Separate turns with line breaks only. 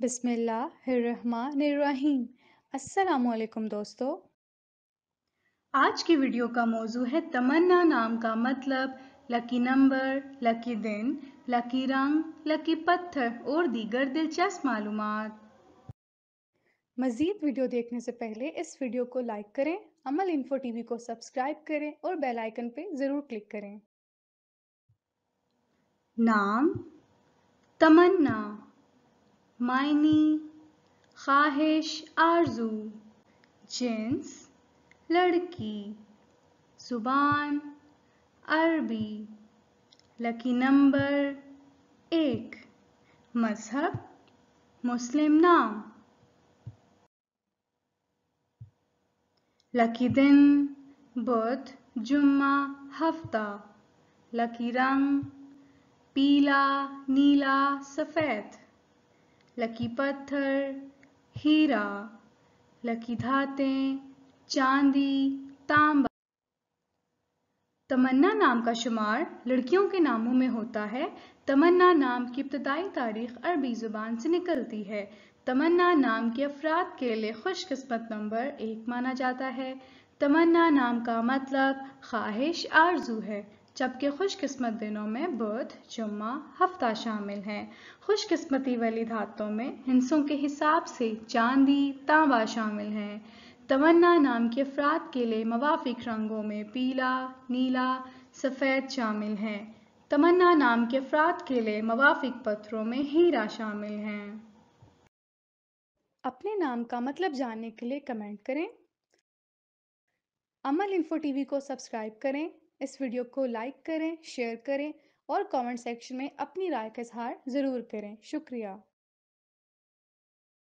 बिस्मिल्लाहिर्रहमानिर्रहीम अस्सलाम दोस्तों आज की वीडियो का मौजू है तमन्ना नाम का मतलब लकी नंबर लकी दिन लकी रंग लकी पत्थर और दीगर दिलचस्प मालूम मज़ीद वीडियो देखने से पहले इस वीडियो को लाइक करें अमल इन्फो टीवी को सब्सक्राइब करें और बेल आइकन पे ज़रूर क्लिक करें नाम तमन्ना मायनी ख्वाहिश आरजू जिन्स लड़की ज़ुबान अरबी लकी नंबर एक मज़हब मुस्लिम नाम लकी दिन बुध जुम्मा हफ्ता लकी रंग पीला नीला सफ़ेद लकी पत्थर हीरा लकी धातें चांदी तांबा तमन्ना नाम का शुमार लड़कियों के नामों में होता है तमन्ना नाम की इब्तदाई तारीख अरबी ज़ुबान से निकलती है तमन्ना नाम के अफराद के लिए खुशकस्मत नंबर एक माना जाता है तमन्ना नाम का मतलब ख्वाहिश आरजू है जबकि खुशकस्मत दिनों में बुध जुम्मा हफ्ता शामिल हैं खुशकस्मती वाली धातों में हिंसों के हिसाब से चांदी तांबा शामिल हैं तवन्ना नाम के अफराद के लिए मवाफिक रंगों में पीला नीला सफ़ेद शामिल हैं तमन्ना नाम के अफराद के लिए मवाफिक पत्थरों में हीरा शामिल हैं अपने नाम का मतलब जानने के लिए कमेंट करें अमल इन्फो टीवी को सब्सक्राइब करें इस वीडियो को लाइक करें शेयर करें और कमेंट सेक्शन में अपनी राय का इजहार ज़रूर करें शुक्रिया